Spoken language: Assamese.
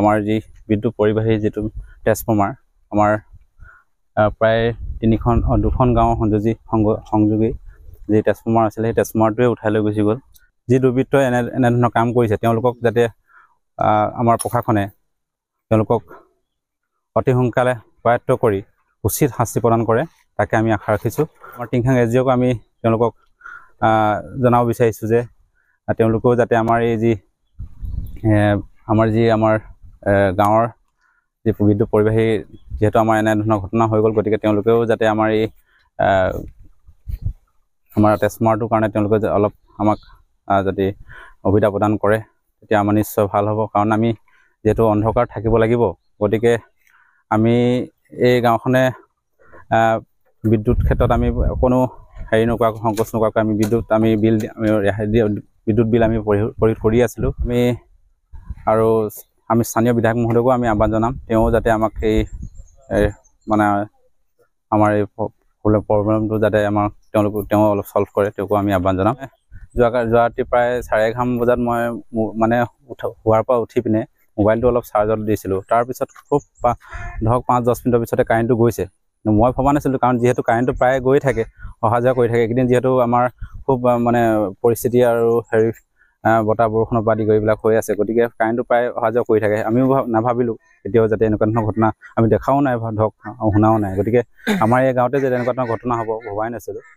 আমাৰ যি বিদ্যুৎ পৰিবাহী যিটো ট্ৰেঞ্চফৰ্মাৰ আমাৰ প্ৰায় তিনিখন দুখন গাঁৱৰ সংযোগী সংযোগ সংযোগী যি ট্ৰেঞ্চফৰ্মাৰ আছিলে সেই ট্ৰেঞ্চফৰ্মাৰটোৱে উঠাই লৈ গুচি গ'ল যি দুৰ্বৃত্তই এনে এনেধৰণৰ কাম কৰিছে তেওঁলোকক যাতে আমাৰ প্ৰশাসনে তেওঁলোকক অতি সোনকালে প্ৰায়ত্ব কৰি উচিত শাস্তি প্ৰদান কৰে তাকে আমি আশা ৰাখিছোঁ আমাৰ টিংখাং এছ ডিঅ'ক আমি তেওঁলোকক জনাব বিচাৰিছোঁ যে তেওঁলোকেও যাতে আমাৰ এই যি আমাৰ যি আমাৰ গাঁৱৰ যি বিদ্যুৎ পৰিবাহী যিহেতু আমাৰ এনেধৰণৰ ঘটনা হৈ গ'ল গতিকে তেওঁলোকেও যাতে আমাৰ এই আমাৰ ট্ৰেঞ্চফৰ্মাৰটোৰ কাৰণে তেওঁলোকে অলপ আমাক যদি সুবিধা প্ৰদান কৰে তেতিয়া আমাৰ নিশ্চয় ভাল হ'ব কাৰণ আমি যিহেতু অন্ধকাৰ থাকিব লাগিব গতিকে আমি এই গাঁওখনে বিদ্যুৎ ক্ষেত্ৰত আমি কোনো হেৰি নকৰাকৈ সংকোচ নোকোৱাকৈ আমি বিদ্যুৎ আমি বিল আমি ৰেহাই বিদ্যুৎ বিল আমি পৰিশোধ কৰি আছিলোঁ আমি আৰু আমি স্থানীয় বিধায়ক মহোদয়কো আমি আহ্বান জনাম তেওঁ যাতে আমাক এই মানে আমাৰ এই প্ৰব্লেমটো যাতে আমাক তেওঁলোক তেওঁ অলপ ছল্ভ কৰে তেওঁকো আমি আহ্বান জনাম যোৱা যোৱা ৰাতি প্ৰায় চাৰে এঘাৰমান বজাত মই মানে শোৱাৰ পৰা উঠি পিনে মোবাইলটো অলপ চাৰ্জত দিছিলোঁ তাৰপিছত খুব পা ধৰক পাঁচ দহ মিনিটৰ পিছতে কাৰেণ্টটো গৈছে মই ভবা নাছিলোঁ কাৰণ যিহেতু কাৰেণ্টটো প্ৰায় গৈয়ে থাকে অহা যোৱা কৰি থাকে এইকেইদিন যিহেতু আমাৰ খুব মানে পৰিস্থিতি আৰু হেৰি বতাহ বৰষুণৰ পৰা আদি কৰি এইবিলাক হৈ আছে গতিকে কাৰেণ্টটো প্ৰায় অহা যোৱা কৰি থাকে আমিও নাভাবিলোঁ কেতিয়াও যাতে এনেকুৱা ধৰণৰ ঘটনা আমি দেখাও নাই ধৰক শুনাও নাই গতিকে আমাৰ এই গাঁৱতে যে এনেকুৱা ধৰণৰ ঘটনা হ'ব ভবাই নাছিলোঁ